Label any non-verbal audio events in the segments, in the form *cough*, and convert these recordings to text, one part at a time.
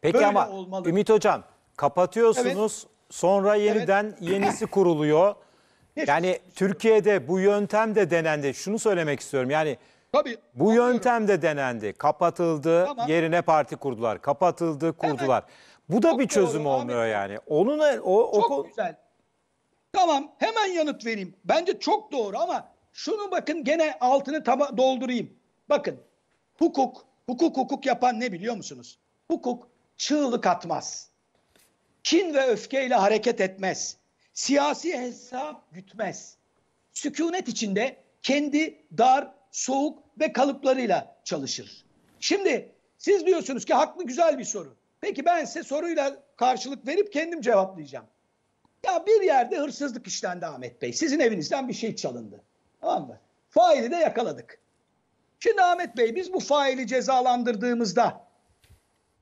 Peki Böyle ama olmalı. Ümit Hocam kapatıyorsunuz sonra yeniden yenisi kuruluyor. Yani Türkiye'de bu yöntem de denendi. Şunu söylemek istiyorum yani Tabii, bu anlıyorum. yöntem de denendi. Kapatıldı Tamam. yerine parti kurdular. Kapatıldı kurdular. Bu da Çok bir çözüm doğru, olmuyor Ahmet. yani. Onun e, o, o Çok güzel. Tamam hemen yanıt vereyim. Bence çok doğru ama şunu bakın gene altını taba- doldurayım. Bakın hukuk, hukuk hukuk yapan ne biliyor musunuz? Hukuk çığlık atmaz. Kin ve öfkeyle hareket etmez. Siyasi hesap gütmez. Sükunet içinde kendi dar, soğuk ve kalıplarıyla çalışır. Şimdi siz diyorsunuz ki haklı güzel bir soru. Peki ben size soruyla karşılık verip kendim cevaplayacağım. Ya bir yerde hırsızlık işlendi Ahmet Bey. Sizin evinizden bir şey çalındı. Tamam mı? Faili de yakaladık. Şimdi Ahmet Bey biz bu faili cezalandırdığımızda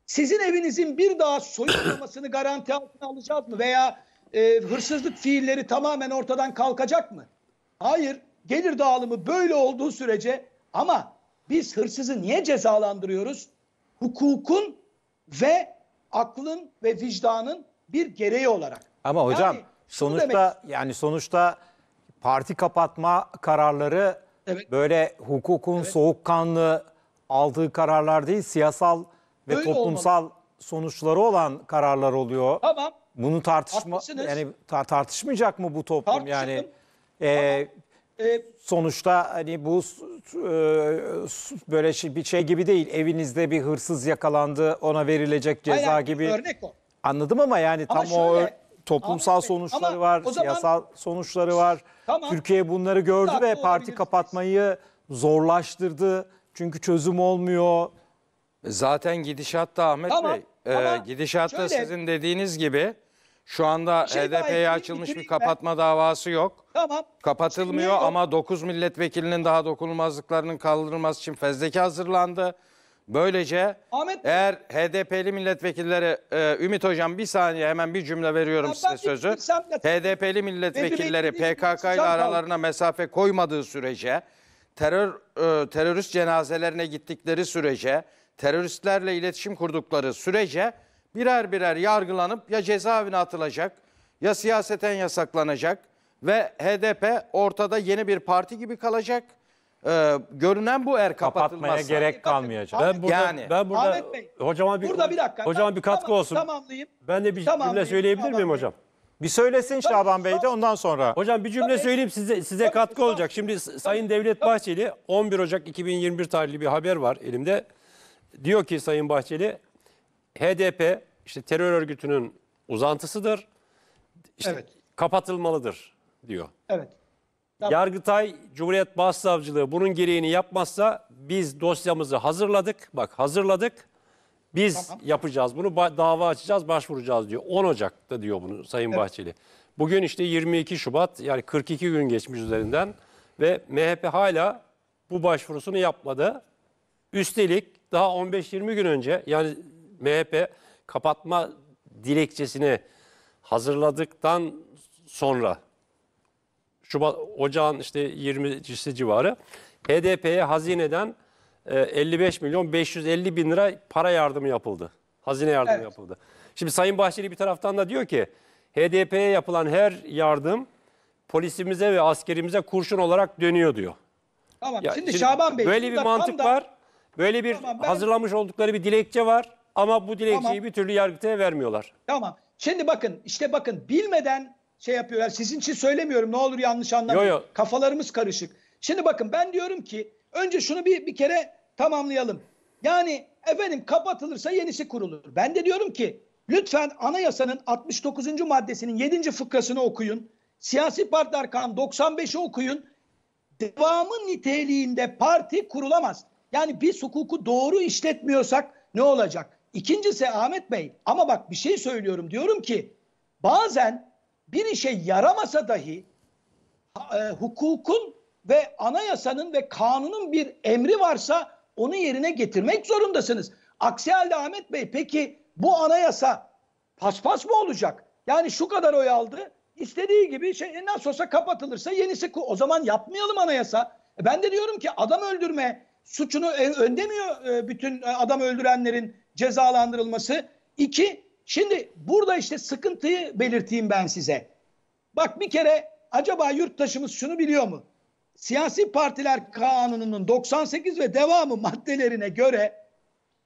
sizin evinizin bir daha soyulmamasını garanti altına alacak mı? Veya e, hırsızlık fiilleri tamamen ortadan kalkacak mı? Hayır. Gelir dağılımı böyle olduğu sürece ama biz hırsızı niye cezalandırıyoruz? Hukukun ve aklın ve vicdanın bir gereği olarak. Ama hocam yani, sonuçta demek... yani sonuçta parti kapatma kararları evet. böyle hukukun evet. soğukkanlı aldığı kararlar değil, siyasal ve Öyle toplumsal olmalı. sonuçları olan kararlar oluyor. Tamam. Bunu tartışma Haklısınız. yani tar tartışmayacak mı bu toplum yani? E, e, sonuçta hani bu e, böyle şey, bir şey gibi değil. Evinizde bir hırsız yakalandı, ona verilecek ceza hayır, gibi. Örnek o. Anladım ama yani ama tam şöyle, o toplumsal ama, sonuçları ama var, zaman, yasal sonuçları var. Tamam. Türkiye bunları gördü ve parti kapatmayı zorlaştırdı. Çünkü çözüm olmuyor. E, zaten gidişatta Ahmet Tamam, Bey. E, ama gidişat şöyle- sizin dediğiniz gibi şu anda şey HDP'ye e açılmış bir bitireyim ben. kapatma davası yok. Tamam. Kapatılmıyor ama 9 milletvekilinin daha dokunulmazlıklarının kaldırılması için fezleke hazırlandı. Böylece Ahmet Bey- eğer HDP'li milletvekilleri, e, Ümit Hocam bir saniye hemen bir cümle veriyorum Ya size ben sözü. HDP'li milletvekilleri PKK ile aralarına mesafe koymadığı sürece, terör e, terörist cenazelerine gittikleri sürece, teröristlerle iletişim kurdukları sürece birer birer yargılanıp ya cezaevine atılacak ya siyaseten yasaklanacak ve HDP ortada yeni bir parti gibi kalacak. Ee, görünen bu er kapatmaya gerek kalmayacak. Ben burada, yani, ben burada Ahmet hocama bir, burada bir dakika. Hocama bir katkı tamam, olsun. Tamamlayayım. Ben de bir tamamlayayım, cümle söyleyebilir miyim hocam? Bir söylesin Tabii, Şaban Bey de ondan sonra. Hocam bir cümle Tabii. söyleyeyim size size Tabii, katkı tamam. olacak. Şimdi Tabii. Sayın Devlet Bahçeli 11 Ocak 2021 tarihli bir haber var elimde diyor ki Sayın Bahçeli HDP işte terör örgütünün uzantısıdır. İşte evet. kapatılmalıdır diyor. Evet. Tamam. Yargıtay Cumhuriyet Başsavcılığı bunun gereğini yapmazsa biz dosyamızı hazırladık. Bak hazırladık. Biz tamam. yapacağız bunu dava açacağız başvuracağız diyor. 10 Ocak'ta diyor bunu Sayın evet. Bahçeli. Bugün işte 22 Şubat yani 42 gün geçmiş üzerinden ve MHP hala bu başvurusunu yapmadı. Üstelik daha 15-20 gün önce yani MHP kapatma dilekçesini hazırladıktan sonra Şubat ocağın işte 20'si civarı HDP'ye hazineden 55 e, milyon 550 bin lira para yardımı yapıldı. Hazine yardımı evet. yapıldı. Şimdi Sayın Bahçeli bir taraftan da diyor ki HDP'ye yapılan her yardım polisimize ve askerimize kurşun olarak dönüyor diyor. Tamam ya şimdi, şimdi Şaban Bey böyle bir mantık da... var. Böyle bir Tamam, ben- hazırlamış oldukları bir dilekçe var ama bu dilekçeyi Tamam. bir türlü yargıtaya vermiyorlar. Tamam. Şimdi bakın işte bakın bilmeden şey yapıyorlar. Sizin için söylemiyorum ne olur yanlış anlamayın. Yo, yo. Kafalarımız karışık. Şimdi bakın ben diyorum ki önce şunu bir, bir kere tamamlayalım. Yani efendim kapatılırsa yenisi kurulur. Ben de diyorum ki lütfen anayasanın 69. maddesinin 7. fıkrasını okuyun. Siyasi partiler kanun 95'i okuyun devamı niteliğinde parti kurulamaz. Yani biz hukuku doğru işletmiyorsak ne olacak? İkincisi Ahmet Bey ama bak bir şey söylüyorum diyorum ki bazen bir işe yaramasa dahi e, hukukun ve anayasanın ve kanunun bir emri varsa onu yerine getirmek zorundasınız. Aksi halde Ahmet Bey peki bu anayasa paspas mı olacak? Yani şu kadar oy aldı istediği gibi şey e, nasıl olsa kapatılırsa yenisi o zaman yapmayalım anayasa. E, ben de diyorum ki adam öldürme, suçunu e, öndemiyor e, bütün e, adam öldürenlerin cezalandırılması. İki, şimdi burada işte sıkıntıyı belirteyim ben size. Bak bir kere acaba yurttaşımız şunu biliyor mu? Siyasi partiler kanununun 98 ve devamı maddelerine göre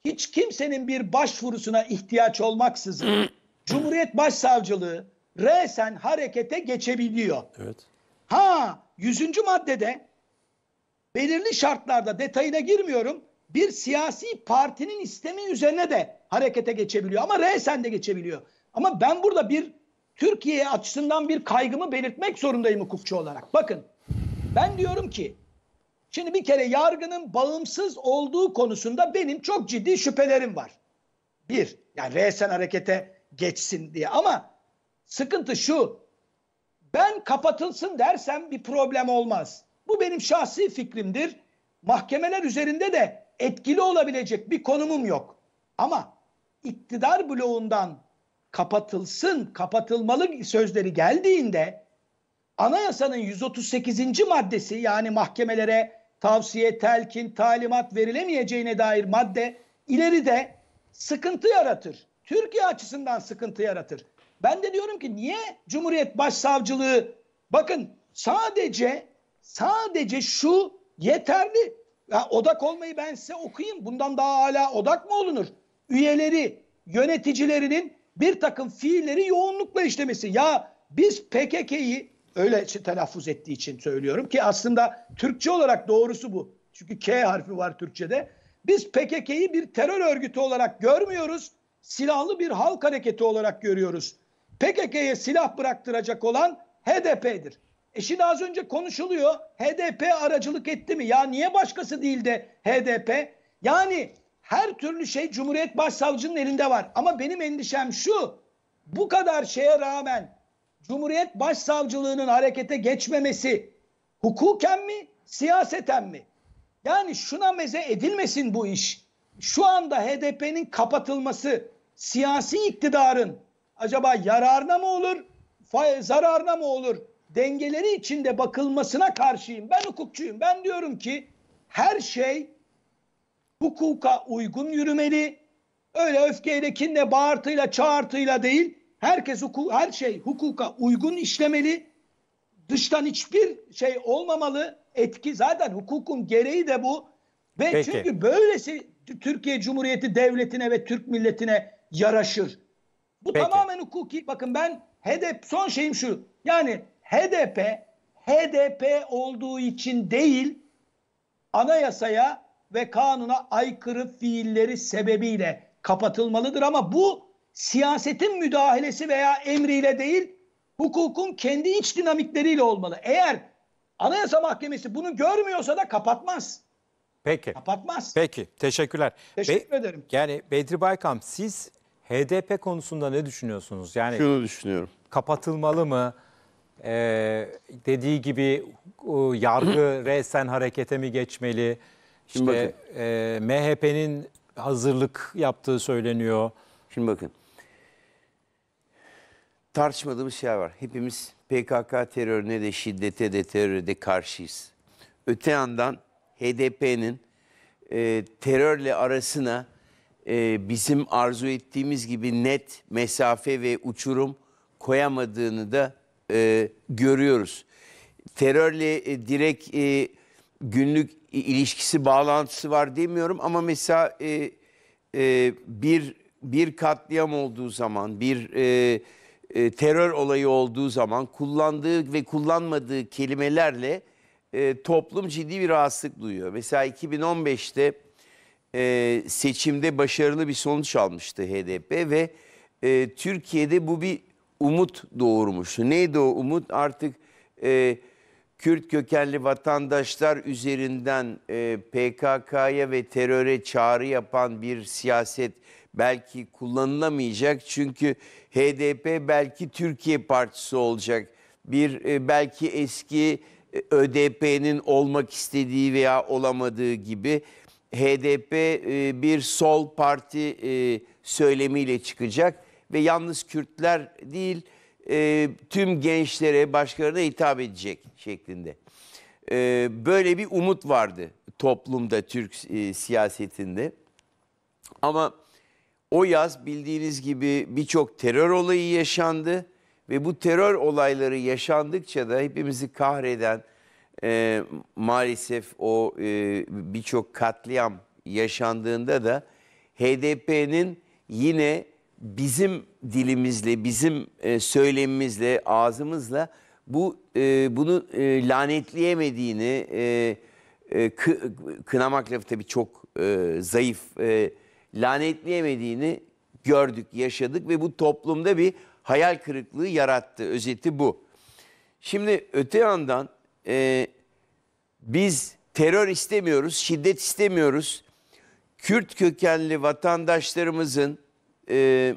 hiç kimsenin bir başvurusuna ihtiyaç olmaksızın *clears throat* Cumhuriyet Başsavcılığı resen harekete geçebiliyor. Evet. Ha 100. maddede belirli şartlarda detayına girmiyorum. Bir siyasi partinin istemi üzerine de harekete geçebiliyor ama resen de geçebiliyor. Ama ben burada bir Türkiye açısından bir kaygımı belirtmek zorundayım hukukçu olarak. Bakın ben diyorum ki şimdi bir kere yargının bağımsız olduğu konusunda benim çok ciddi şüphelerim var. Bir, yani resen harekete geçsin diye ama sıkıntı şu ben kapatılsın dersem bir problem olmaz. Bu benim şahsi fikrimdir. Mahkemeler üzerinde de etkili olabilecek bir konumum yok. Ama iktidar bloğundan kapatılsın, kapatılmalı sözleri geldiğinde anayasanın 138. maddesi yani mahkemelere tavsiye, telkin, talimat verilemeyeceğine dair madde ileride sıkıntı yaratır. Türkiye açısından sıkıntı yaratır. Ben de diyorum ki niye Cumhuriyet Başsavcılığı bakın sadece Sadece şu yeterli. Ya odak olmayı ben size okuyayım. Bundan daha hala odak mı olunur? Üyeleri, yöneticilerinin bir takım fiilleri yoğunlukla işlemesi. Ya biz PKK'yı öyle telaffuz ettiği için söylüyorum ki aslında Türkçe olarak doğrusu bu. Çünkü K harfi var Türkçe'de. Biz PKK'yı bir terör örgütü olarak görmüyoruz. Silahlı bir halk hareketi olarak görüyoruz. PKK'ye silah bıraktıracak olan HDP'dir. E şimdi az önce konuşuluyor. HDP aracılık etti mi? Ya niye başkası değil de HDP? Yani her türlü şey Cumhuriyet Başsavcının elinde var. Ama benim endişem şu. Bu kadar şeye rağmen Cumhuriyet Başsavcılığının harekete geçmemesi hukuken mi, siyaseten mi? Yani şuna meze edilmesin bu iş. Şu anda HDP'nin kapatılması siyasi iktidarın acaba yararına mı olur, zararına mı olur? dengeleri içinde bakılmasına karşıyım. Ben hukukçuyum. Ben diyorum ki her şey hukuka uygun yürümeli. Öyle öfkeyle, kinle, bağırtıyla, çağırtıyla değil. Herkes huku, her şey hukuka uygun işlemeli. Dıştan hiçbir şey olmamalı. Etki zaten hukukun gereği de bu. Ve Peki. çünkü böylesi Türkiye Cumhuriyeti devletine ve Türk milletine yaraşır. Bu Peki. tamamen hukuki. Bakın ben hedef son şeyim şu. Yani HDP HDP olduğu için değil anayasaya ve kanuna aykırı fiilleri sebebiyle kapatılmalıdır ama bu siyasetin müdahalesi veya emriyle değil hukukun kendi iç dinamikleriyle olmalı. Eğer Anayasa Mahkemesi bunu görmüyorsa da kapatmaz. Peki. Kapatmaz. Peki. Teşekkürler. Teşekkür Be- ederim. Yani Bedri Baykam siz HDP konusunda ne düşünüyorsunuz? Yani Şunu düşünüyorum. Kapatılmalı mı? Ee, dediği gibi o, yargı resen *clears throat* harekete mi geçmeli? Şimdi İşte e, MHP'nin hazırlık yaptığı söyleniyor. Şimdi bakın. Tartışmadığımız şey var. Hepimiz PKK terörüne de şiddete de teröre de karşıyız. Öte yandan HDP'nin e, terörle arasına e, bizim arzu ettiğimiz gibi net mesafe ve uçurum koyamadığını da e, görüyoruz. Terörle e, direkt e, günlük ilişkisi, bağlantısı var demiyorum ama mesela e, e, bir bir katliam olduğu zaman, bir e, e, terör olayı olduğu zaman kullandığı ve kullanmadığı kelimelerle e, toplum ciddi bir rahatsızlık duyuyor. Mesela 2015'te e, seçimde başarılı bir sonuç almıştı HDP ve e, Türkiye'de bu bir umut doğurmuş. Neydi o umut? Artık e, Kürt kökenli vatandaşlar üzerinden e, PKK'ya ve teröre çağrı yapan bir siyaset belki kullanılamayacak. Çünkü HDP belki Türkiye Partisi olacak. Bir e, belki eski e, ÖDP'nin olmak istediği veya olamadığı gibi HDP e, bir sol parti e, söylemiyle çıkacak ve yalnız Kürtler değil e, tüm gençlere başkalarına hitap edecek şeklinde. E, böyle bir umut vardı toplumda Türk e, siyasetinde. Ama o yaz bildiğiniz gibi birçok terör olayı yaşandı ve bu terör olayları yaşandıkça da hepimizi kahreden e, maalesef o e, birçok katliam yaşandığında da HDP'nin yine bizim dilimizle, bizim e, söylemimizle, ağzımızla bu e, bunu e, lanetleyemediğini e, kınamak lafı tabii çok zayıf lanetleyemediğini gördük, yaşadık ve bu toplumda bir hayal kırıklığı yarattı. Özeti bu. Şimdi öte yandan e, biz terör istemiyoruz, şiddet istemiyoruz. Kürt kökenli vatandaşlarımızın e,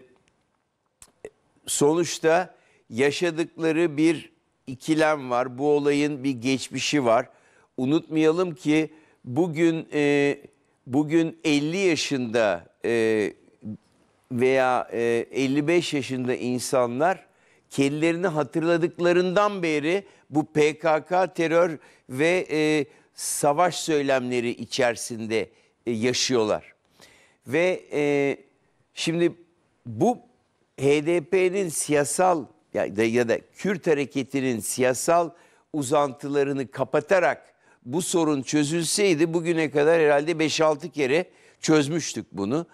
sonuçta yaşadıkları bir ikilem var. Bu olayın bir geçmişi var. Unutmayalım ki bugün e, bugün 50 yaşında e, veya e, 55 yaşında insanlar kendilerini hatırladıklarından beri bu PKK terör ve e, savaş söylemleri içerisinde e, yaşıyorlar. Ve e, Şimdi bu HDP'nin siyasal ya da, ya da Kürt hareketinin siyasal uzantılarını kapatarak bu sorun çözülseydi bugüne kadar herhalde 5-6 kere çözmüştük bunu.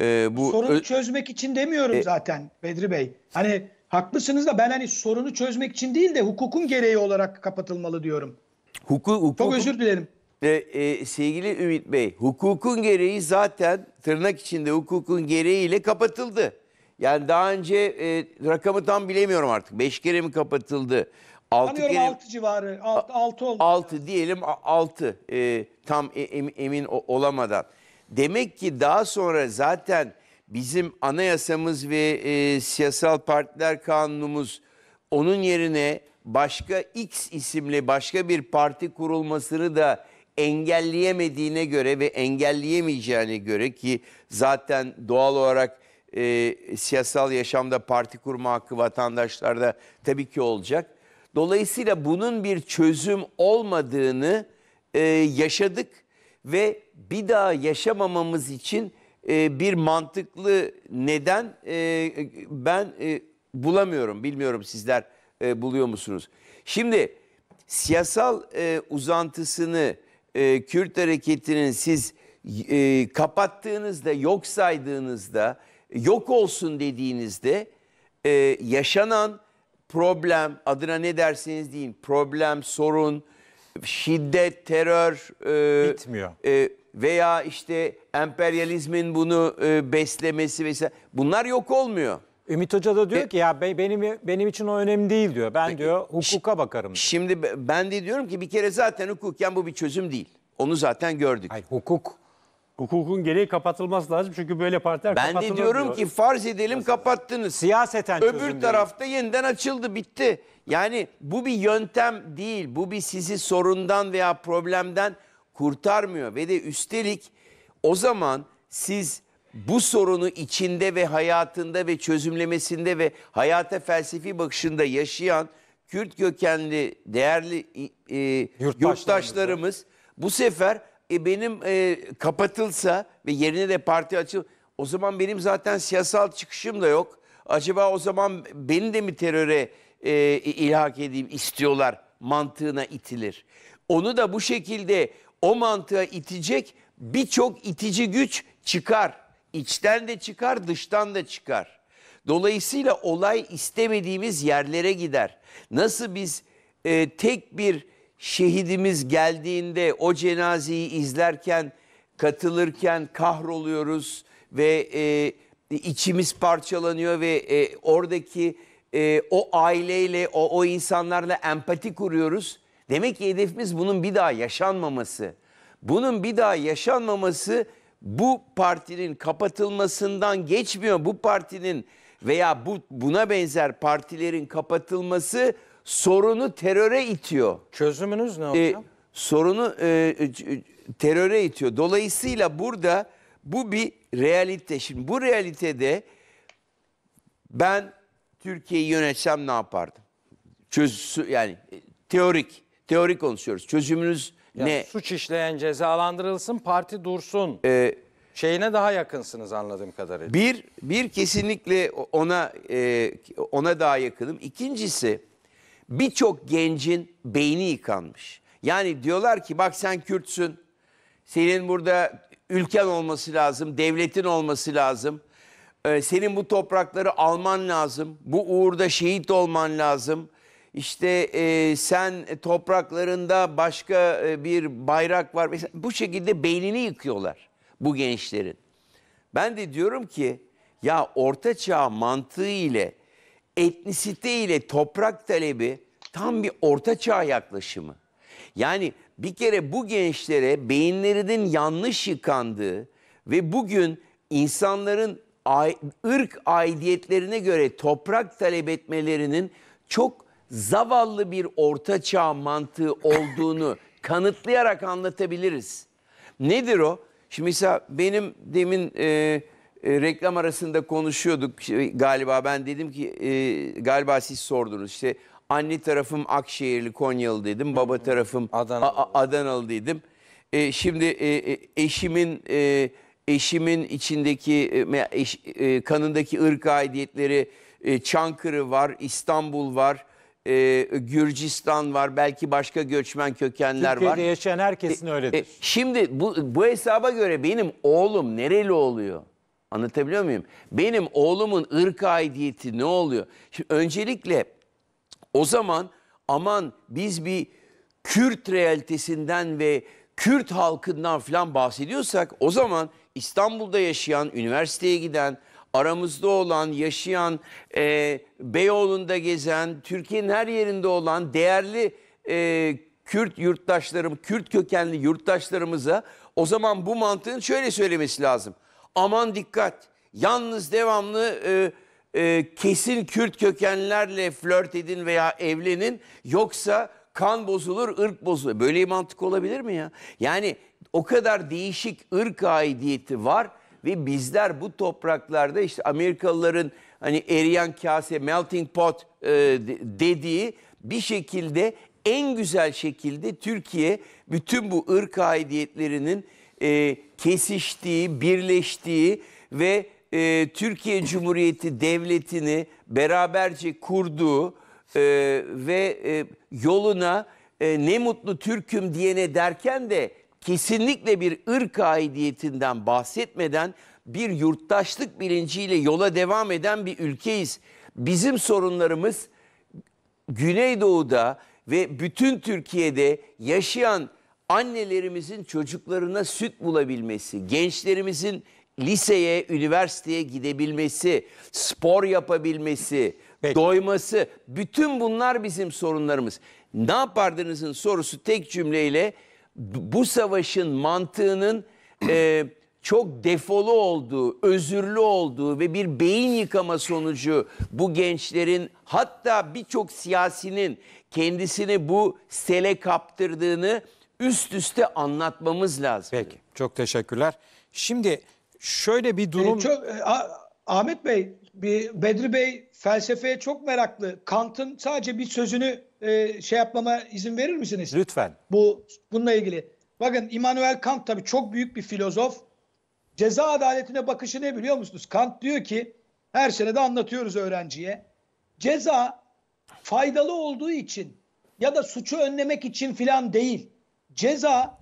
Ee, bu sorunu çözmek için demiyorum e, zaten Bedri Bey. Hani haklısınız da ben hani sorunu çözmek için değil de hukukun gereği olarak kapatılmalı diyorum. Huku, hukuk, Çok özür dilerim. E, e, sevgili Ümit Bey, hukukun gereği zaten tırnak içinde hukukun gereğiyle kapatıldı. Yani daha önce e, rakamı tam bilemiyorum artık. Beş kere mi kapatıldı? Altı kere, 6 civarı. 6, 6 oldu. 6 diyelim altı e, tam e, em, emin olamadan. Demek ki daha sonra zaten bizim anayasamız ve e, siyasal partiler kanunumuz onun yerine başka X isimli başka bir parti kurulmasını da engelleyemediğine göre ve engelleyemeyeceğine göre ki zaten doğal olarak e, siyasal yaşamda parti kurma hakkı vatandaşlarda tabii ki olacak. Dolayısıyla bunun bir çözüm olmadığını e, yaşadık ve bir daha yaşamamamız için e, bir mantıklı neden e, ben e, bulamıyorum. Bilmiyorum sizler e, buluyor musunuz? Şimdi siyasal e, uzantısını e, Kürt hareketinin siz e, kapattığınızda, yok saydığınızda, yok olsun dediğinizde e, yaşanan problem, adına ne derseniz deyin, problem, sorun, şiddet, terör e, bitmiyor. E, veya işte emperyalizmin bunu e, beslemesi vesaire bunlar yok olmuyor. Ümit Hoca da diyor e, ki ya benim benim için o önemli değil diyor. Ben peki, diyor hukuka bakarım. Diyor. Şimdi ben de diyorum ki bir kere zaten hukuken bu bir çözüm değil. Onu zaten gördük. Hayır hukuk Hukukun gereği kapatılması lazım çünkü böyle partiler Ben de diyorum diyor. ki farz edelim Nasıl? kapattınız. Siyaseten Öbür çözüm tarafta değil. yeniden açıldı bitti. Yani bu bir yöntem değil. Bu bir sizi sorundan veya problemden kurtarmıyor. Ve de üstelik o zaman siz bu sorunu içinde ve hayatında ve çözümlemesinde ve hayata felsefi bakışında yaşayan Kürt kökenli değerli e, yurttaşlarımız bu sefer e, benim e, kapatılsa ve yerine de parti açıl o zaman benim zaten siyasal çıkışım da yok. Acaba o zaman beni de mi teröre e, ilhak edeyim istiyorlar mantığına itilir. Onu da bu şekilde o mantığa itecek birçok itici güç çıkar. İçten de çıkar, dıştan da çıkar. Dolayısıyla olay istemediğimiz yerlere gider. Nasıl biz e, tek bir şehidimiz geldiğinde o cenazeyi izlerken, katılırken kahroluyoruz ve e, içimiz parçalanıyor ve e, oradaki e, o aileyle, o, o insanlarla empati kuruyoruz. Demek ki hedefimiz bunun bir daha yaşanmaması. Bunun bir daha yaşanmaması bu partinin kapatılmasından geçmiyor. Bu partinin veya bu buna benzer partilerin kapatılması sorunu teröre itiyor. Çözümünüz ne e, hocam? Ee, sorunu e, e, e, teröre itiyor. Dolayısıyla burada bu bir realite. Şimdi bu realitede ben Türkiye'yi yönetsem ne yapardım? Çöz yani teorik, teorik konuşuyoruz. Çözümünüz ya suç işleyen cezalandırılsın, parti dursun. E, şeyine daha yakınsınız anladığım kadarıyla. Bir bir kesinlikle ona e, ona daha yakınım. İkincisi birçok gencin beyni yıkanmış. Yani diyorlar ki bak sen Kürtsün. Senin burada ülken olması lazım, devletin olması lazım. Ee, senin bu toprakları alman lazım. Bu uğurda şehit olman lazım işte e, sen topraklarında başka e, bir bayrak var. Mesela bu şekilde beynini yıkıyorlar bu gençlerin. Ben de diyorum ki ya orta çağ mantığı ile etnisite ile toprak talebi tam bir orta çağ yaklaşımı. Yani bir kere bu gençlere beyinlerinin yanlış yıkandığı ve bugün insanların ırk aidiyetlerine göre toprak talep etmelerinin çok zavallı bir ortaçağ mantığı olduğunu *laughs* kanıtlayarak anlatabiliriz. Nedir o? Şimdi mesela benim demin e, e, reklam arasında konuşuyorduk galiba ben dedim ki e, galiba siz sordunuz işte anne tarafım Akşehirli Konyalı dedim baba tarafım Adanalı, A- Adanalı dedim. E, şimdi e, e, eşimin e, eşimin içindeki e, eş, e, kanındaki ırk aidiyetleri e, Çankırı var İstanbul var e, Gürcistan var, belki başka göçmen kökenler Türkiye'de var. Türkiye'de yaşayan herkesin e, e öyledir. E, şimdi bu, bu hesaba göre benim oğlum nereli oluyor? Anlatabiliyor muyum? Benim oğlumun ırk aidiyeti ne oluyor? Şimdi öncelikle o zaman aman biz bir Kürt realitesinden ve Kürt halkından falan bahsediyorsak o zaman İstanbul'da yaşayan, üniversiteye giden, aramızda olan, yaşayan, e, Beyoğlu'nda gezen, Türkiye'nin her yerinde olan değerli e, Kürt yurttaşlarım, Kürt kökenli yurttaşlarımıza o zaman bu mantığın şöyle söylemesi lazım. Aman dikkat, yalnız devamlı e, e, kesin Kürt kökenlerle flört edin veya evlenin yoksa kan bozulur, ırk bozulur. Böyle bir mantık olabilir mi ya? Yani o kadar değişik ırk aidiyeti var. Ve bizler bu topraklarda işte Amerikalıların hani eriyen kase, melting pot e, dediği bir şekilde en güzel şekilde Türkiye bütün bu ırk aidiyetlerinin e, kesiştiği, birleştiği ve e, Türkiye Cumhuriyeti Devleti'ni beraberce kurduğu e, ve e, yoluna e, ne mutlu Türk'üm diyene derken de kesinlikle bir ırk aidiyetinden bahsetmeden bir yurttaşlık bilinciyle yola devam eden bir ülkeyiz. Bizim sorunlarımız Güneydoğu'da ve bütün Türkiye'de yaşayan annelerimizin çocuklarına süt bulabilmesi, gençlerimizin liseye, üniversiteye gidebilmesi, spor yapabilmesi, Peki. doyması bütün bunlar bizim sorunlarımız. Ne yapardınızın sorusu tek cümleyle bu savaşın mantığının e, çok defolu olduğu, özürlü olduğu ve bir beyin yıkama sonucu bu gençlerin hatta birçok siyasinin kendisini bu sele kaptırdığını üst üste anlatmamız lazım. Peki çok teşekkürler. Şimdi şöyle bir ee, durum... Ee, çok, ah, Ahmet Bey, bir Bedri Bey felsefeye çok meraklı. Kant'ın sadece bir sözünü e, şey yapmama izin verir misiniz? Lütfen. Bu bununla ilgili. Bakın Immanuel Kant tabii çok büyük bir filozof. Ceza adaletine bakışı ne biliyor musunuz? Kant diyor ki her sene de anlatıyoruz öğrenciye. Ceza faydalı olduğu için ya da suçu önlemek için filan değil. Ceza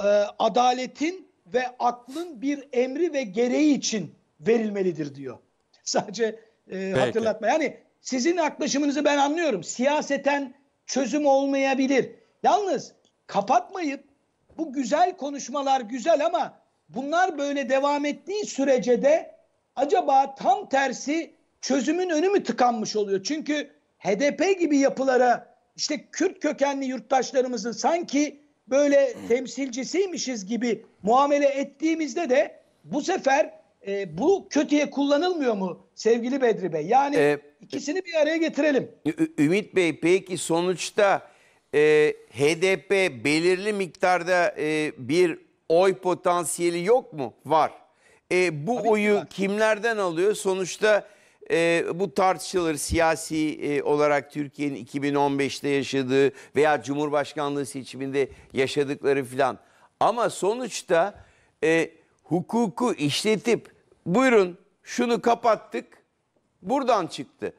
e, adaletin ve aklın bir emri ve gereği için verilmelidir diyor. *laughs* Sadece e, hatırlatma. Yani sizin yaklaşımınızı ben anlıyorum. Siyaseten çözüm olmayabilir. Yalnız kapatmayıp bu güzel konuşmalar güzel ama bunlar böyle devam ettiği sürece de acaba tam tersi çözümün önü mü tıkanmış oluyor? Çünkü HDP gibi yapılara işte Kürt kökenli yurttaşlarımızın sanki böyle temsilcisiymişiz gibi muamele ettiğimizde de bu sefer e, bu kötüye kullanılmıyor mu sevgili Bedri Bey? Yani ee, ikisini bir araya getirelim. Ü Ümit Bey peki sonuçta e, HDP belirli miktarda e, bir oy potansiyeli yok mu? Var. E, bu Tabii oyu var. kimlerden alıyor? Sonuçta e, bu tartışılır siyasi e, olarak Türkiye'nin 2015'te yaşadığı veya Cumhurbaşkanlığı seçiminde yaşadıkları filan. Ama sonuçta e, hukuku işletip buyurun şunu kapattık buradan çıktı.